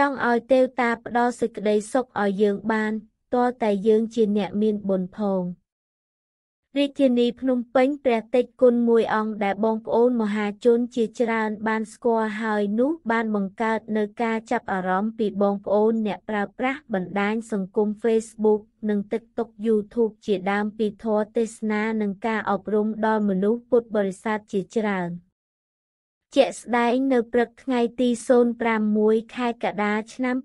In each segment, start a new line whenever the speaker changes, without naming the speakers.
ចង់ឲ្យទេវតាផ្ដល់សេចក្តីសុខឲ្យយើងបានតរតែយើងជាអ្នក មានបុណ្យផងរាជធានីភ្នំពេញ ព្រះតេជគុណមួយអង្គដែលបងប្អូនមហាជន ជាច្រើន បានស្គាល់ហើយនោះ បានបង្កើតនៅការចាប់អារម្មណ៍ពីបងប្អូនអ្នកប្រើប្រាស់បណ្ដាញសង្គម Facebook និង TikTok YouTube ជាដើមពីធរទេសនា និងការអប់រំដល់មនុស្សពុទ្ធបរិស័ទជាច្រើន។ជាក់ស្ដែងនៅព្រឹកថ្ងៃទី06ខែកដាឆ្នាំ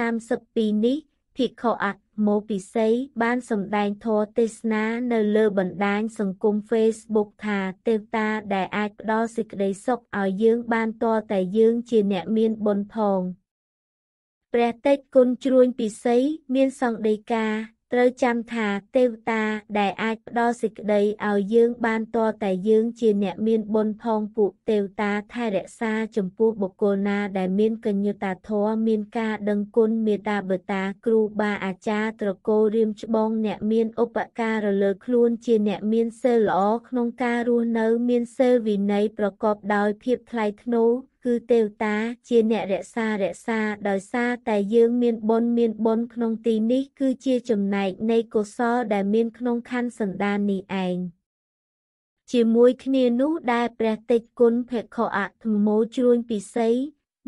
2032នេះភិក្ខុអម៉ូពិសី បានសម្ដែងធម៌ទេសនានៅលើបណ្ដាញសង្គម Facebook ថាទេវតាដែលអាចផ្ដល់សេចក្តីសុខឲ្យយើងបានតតែយើងជាអ្នកមានបុណ្យផងព្រះតេជគុណជ្រួញពិសីមានសង្ឃដីកាត្រូវចាំថាទេវតាដែលអាចផ្ដល់សេចក្តីឲ្យយើងបានតតែយើងជាអ្នកមានបុណ្យផងពួកទេវតាថែរក្សាចំពោះបុគ្គលណាដែលមានកញ្ញុតាធម៌មានការដឹងគុណមេត្តាបតាគ្រូបាអាចារ្យត្រកូលរៀមច្បងអ្នកមានឧបការរលើខ្លួនជាអ្នកមានសិលល្អក្នុងការរស់នៅមានសិលវិន័យប្រកបដោយភាពថ្លៃថ្នូរគឺទេវតា ជាអ្នករក្សារក្សាដោយសារតែយើង មានបុណ្យមានបុណ្យក្នុងទីនេះគឺជាចំណែកនៃកុសលដែល មាន ក្នុងខណ្ឌសន្តាននេះឯងជាមួយគ្នានោះដែលព្រះតិចគុណភក្ខអធមោជ្រួញពិសី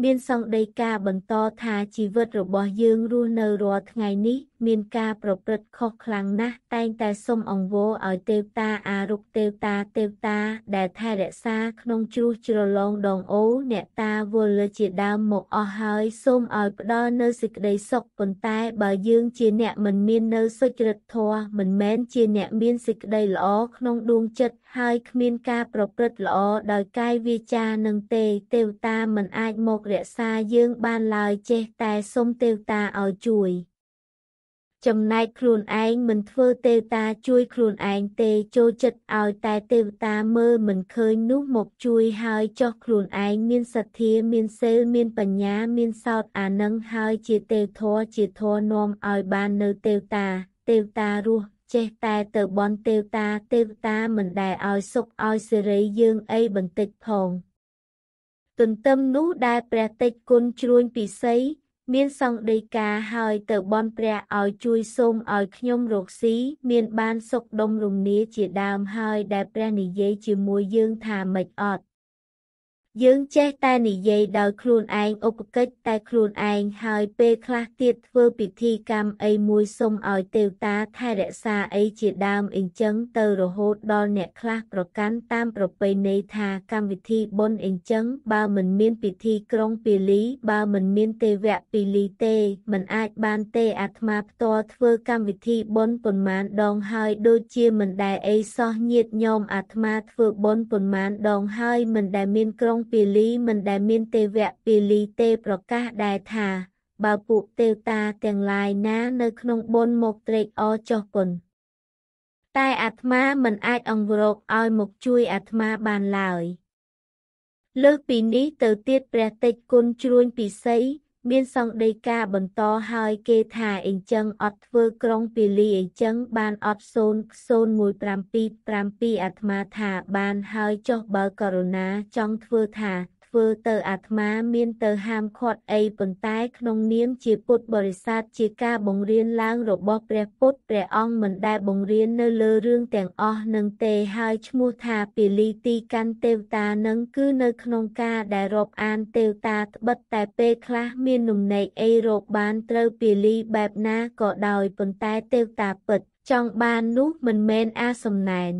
មានសង្ដីការបន្តថាជីវិតរបស់យើងរស់នៅរាល់ថ្ងៃនេះមានការប្រព្រឹត្តខុសខ្លាំងណាស់តែងតែសុំអង្វរឲ្យទេវតាអារុកទេវតាទេវតាដែលថែរក្សាក្នុងជ្រោះជ្រលងដងអូអ្នកតាវល់លើជាដើមមកអស់ហើយសូមឲ្យផ្ដល់នៅសេចក្តីសុខប៉ុន្តែបើយើងជាអ្នកមិនមាននៅសុចរិតធម៌មិនមែនជាអ្នកមានសេចក្តីល្អក្នុងដួងចិត្តហើយគ្មានការប្រព្រឹត្តល្អដោយកាយវាចានឹងទេទេវតាមិនអាចមករក្សាយើងបានឡើយចេះតែសុំទេវតាឲ្យជួយចំណែកខ្លួនឯងមិនធ្វើទេវតាជួយខ្លួនឯងទេចូលចិត្តឲ្យតែទេវតាមើលមិនឃើញនោះមកជួយហើយចោះខ្លួនឯងមានសទ្ធាមានសិលមានបញ្ញាមានសោតអានឹងហើយជាទេវធរជាធរនាំឲ្យបាននៅទេវតាទេវតារស់ចេះតែទៅបនទេវតាទេវតាមិនដែលឲ្យសុខឲ្យសេរីយើងអីបន្តិចផងទន្ទឹមនោះដែលព្រះតេជគុណជ្រួញពិសីមានសង្ឃដីកាហើយទៅបន់ព្រះឲ្យជួយសូមឲ្យខ្ញុំរកស៊ី មានបានសុខដុំរំនាជាដើមហើយដែលព្រះនិយាយជាមួយយើងថាម៉េចអត់យើងចេះតែនិយាយដោយខ្លួនឯងឧបកិច្ចតែខ្លួនឯងហើយពេលខ្លះទៀតធ្វើពិធីកម្មអីមួយសុំឲ្យទេវតាថែរក្សាអីជាដើមអីចឹងទៅរហូតដល់អ្នកខ្លះប្រកាន់តាមប្រពៃណីថាកម្មវិធីបុណ្យអីចឹង បើមិនមានពិធីក្រុងពាលី បើមិនមានទេវៈពាលីទេមិនអាចបានទេអាត្មាផ្ទាល់ធ្វើកម្មវិធីបុណ្យប៉ុន្មានដងហើយដូចជាមិនដែលអីសោះញាតញោមអាត្មាធ្វើបុណ្យប៉ុន្មានដងហើយមិនដែលមានក្រុងពាលីមិនដែលមាន ទេវៈពាលីទេ ប្រកាសដែរថា បើពួកទេវតាទាំងឡាយណា នៅក្នុងបុណ្យមកត្រេកអរចុះគុណតែអាត្មាមិនអាចអង្វរកឲ្យមកជួយអាត្មាបានឡើយ លើសពីនេះទៅទៀតព្រះតេជគុណជ្រួញពិសីមានសង្ឃដីកាបន្តហើយគេថាអញ្ចឹងអត់ធ្វើក្រុងពាលីអញ្ចឹង បានអត់00177អាត្មាថា បានហើយចុះបើករណាចង់ធ្វើថាធ្វើទៅអាត្មា មានទៅហាមឃាត់អីប៉ុន្តែក្នុងនាមជាពុទ្ធបរិស័ទជាការបង្រៀនឡើងរបស់ព្រះពុទ្ធព្រះអង្គមិនដែលបង្រៀននៅលើរឿងទាំងអស់នឹងទេហើយឈ្មោះថាពាលីទីកាន់ទេវតានឹងគឺនៅក្នុងការដែលរាប់អានទេវតាត្បិតតែពេលខ្លះមាននំនែកអីរកបានត្រូវពាលីបែបណាក៏ដោយប៉ុន្តែទេវតាពិតចង់បាននោះមិនមែនអាសំណែន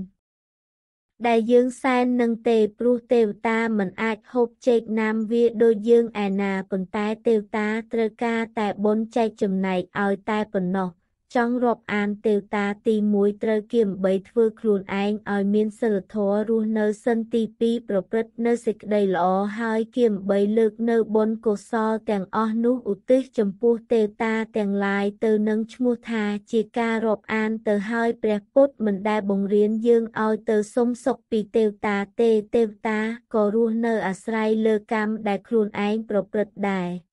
ដែលយើងសែននឹងទេ ព្រោះទេវតា មិនអាចហូបចេកណាមវាដូចយើងឯណាប៉ុន្តែទេវតា ត្រូវការតែបុណ្យចែកចំណែកឲ្យតែប៉ុណ្ណោះ។ចង់រាប់អានទេវតាទី1ត្រូវគៀមបីធ្វើខ្លួនឯងឲ្យមានសិលធម៌រស់នៅសិនទី2ប្រព្រឹត្តនៅសេចក្តីល្អហើយគៀមបីលើកនៅបុណ្យកុសលទាំងអស់នោះឧទ្ទិសចំពោះទេវតាទាំងឡាយទៅនឹងឈ្មោះថាជាការរាប់អានទៅហើយព្រះពុទ្ធមិនដែលបង្រៀនយើងឲ្យទៅសុំសុខពីទេវតាទេទេវតាក៏រស់នៅអាស្រ័យលើកម្មដែលខ្លួនឯងប្រព្រឹត្តដែរ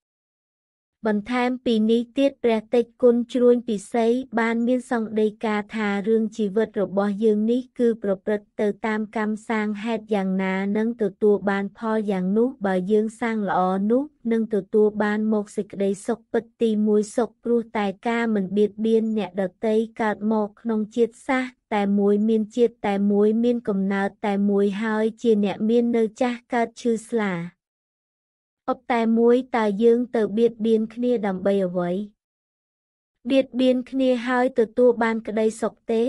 បន្ថែមពីនេះទៀតព្រះតេជគុណជ្រួញពិសី បានមានសង្ដីការថារឿងជីវិតរបស់យើងនេះគឺប្រព្រឹត្តទៅតាមកម្មសាងហេតុយ៉ាងណានឹងទទួលបានផលយ៉ាងនោះបើយើងសាងល្អនោះនឹងទទួលបានមកសេចក្តីសុខពិតទីមួយសុខព្រោះតែការមិនបៀតបៀនអ្នកដទៃកើតមកក្នុងជាតិសាសតែមួយមានជាតិតែមួយមានកំណើតតែមួយហើយជាអ្នកមាននៅចាស់កើតឈឺស្លាអបតែមួយតើយើងទៅបៀតបៀនគ្នាដើម្បីអ្វីបៀតបៀនគ្នាហើយទទួលបានក្តីសុខទេ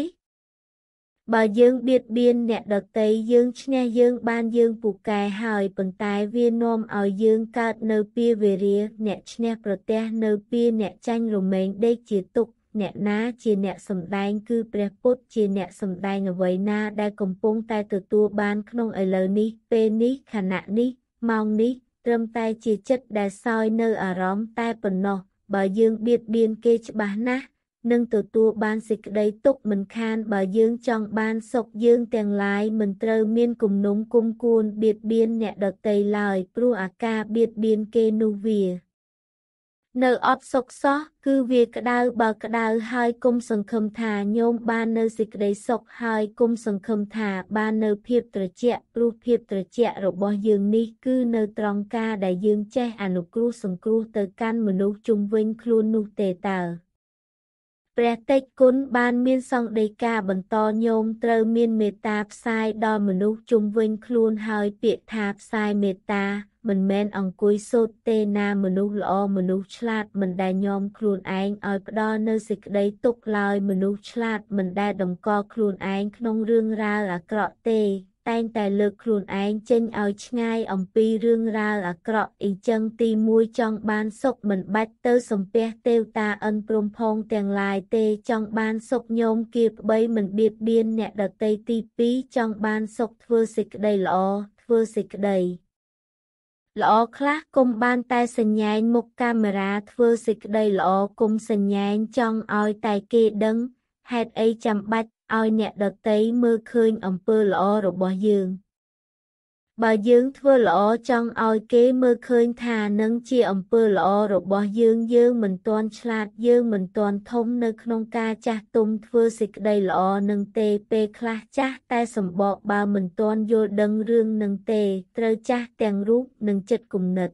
បើយើងបៀតបៀនអ្នកដតីយើងឈ្នះយើងបានយើងពូកែហើយប៉ុន្តែវានាំឲ្យយើងកើតនៅពីវេរាអ្នកឈ្នះប្រទះនៅពីអ្នកចាញ់រមែងដេកជាទុកអ្នកណាជាអ្នកសម្ដែងគឺព្រះពុទ្ធជាអ្នកសម្ដែងអ្វីណាដែលកំពុងតែទទួលបានក្នុងឥឡូវនេះពេលនេះខណៈនេះម៉ោងនេះត្រឹមតែជាចិត្តដែលសោយនៅអារម្មណ៍តែប៉ុណ្ណោះបើយើងបៀតបៀនគេច្បាស់ណាស់នឹងទទួលបានសេចក្តីទុកមិនខានបើយើងចង់បានសុខយើងទាំងឡាយមិនត្រូវមានគំនុំគុំគួនបៀតបៀនអ្នកដទៃឡើយព្រោះអាការបៀតបៀនគេនោះវានៅអត់សុខសោះគឺវាក្តៅបើក្តៅហើយគុំសង្ឃឹមថាញោមបាននៅសេចក្តីសុខហើយគុំសង្ឃឹមថាបាននៅភាពត្រជាក់ព្រោះភាពត្រជាក់របស់យើងនេះគឺនៅត្រង់ការដែលយើងចេះអនុគ្រោះសង្គ្រោះទៅកាន់មនុស្សជុំវិញខ្លួននោះទេតើព្រះតេជគុណបានមានសង្ឃដីកាបន្តញោមត្រូវមានមេត្តាផ្សាយដល់មនុស្សជុំវិញខ្លួនហើយពាក្យថាផ្សាយមេត្តាមិនមែនអង្គុយសូត្រទេណាមនុស្សល្អមនុស្សឆ្លាតមិនដែលញោមខ្លួនឯងឲ្យផ្ដល់នៅសេចក្តីទុកឡើយមនុស្សឆ្លាតមិនដែលតម្កល់ខ្លួនឯងក្នុងរឿងរ៉ាវអាក្រក់ទេតែងតែលើកខ្លួនឯងចេញឲ្យឆ្ងាយអំពីរឿងរ៉ាវអាក្រក់អ៊ីចឹងទីមួយចង់បានសុខមិនបាច់ទៅសំពះទេវតាអិនព្រំផងទាំងឡាយទេចង់បានសុខញោមគៀប្បីមិនបៀតបៀនអ្នកដតីទី2ចង់បានសុខធ្វើសេចក្តីល្អធ្វើសេចក្តីល្អខ្លះគុំបានតែសញ្ញែងមុខកាមេរ៉ាធ្វើសេចក្តីល្អគុំសញ្ញែងចង់ឲ្យតែគេដឹងហេតុអីចាំបាច់ឲ្យអ្នកដតីមើលឃើញអំពើល្អរបស់យើង។បើយើងធ្វើល្អចង់ឲ្យគេមើលឃើញថានឹងជាអំពើល្អរបស់យើងយើងមិនទាន់ឆ្លាតយើងមិនទាន់ធំនៅក្នុងការចាស់ទុំធ្វើសេចក្តីល្អនឹងទេពេលខ្លះចាស់តែសម្បកបើមិនទាន់យល់ដឹងរឿងនឹងទេត្រូវចាស់ទាំងរូបនិងចិត្តគំនិត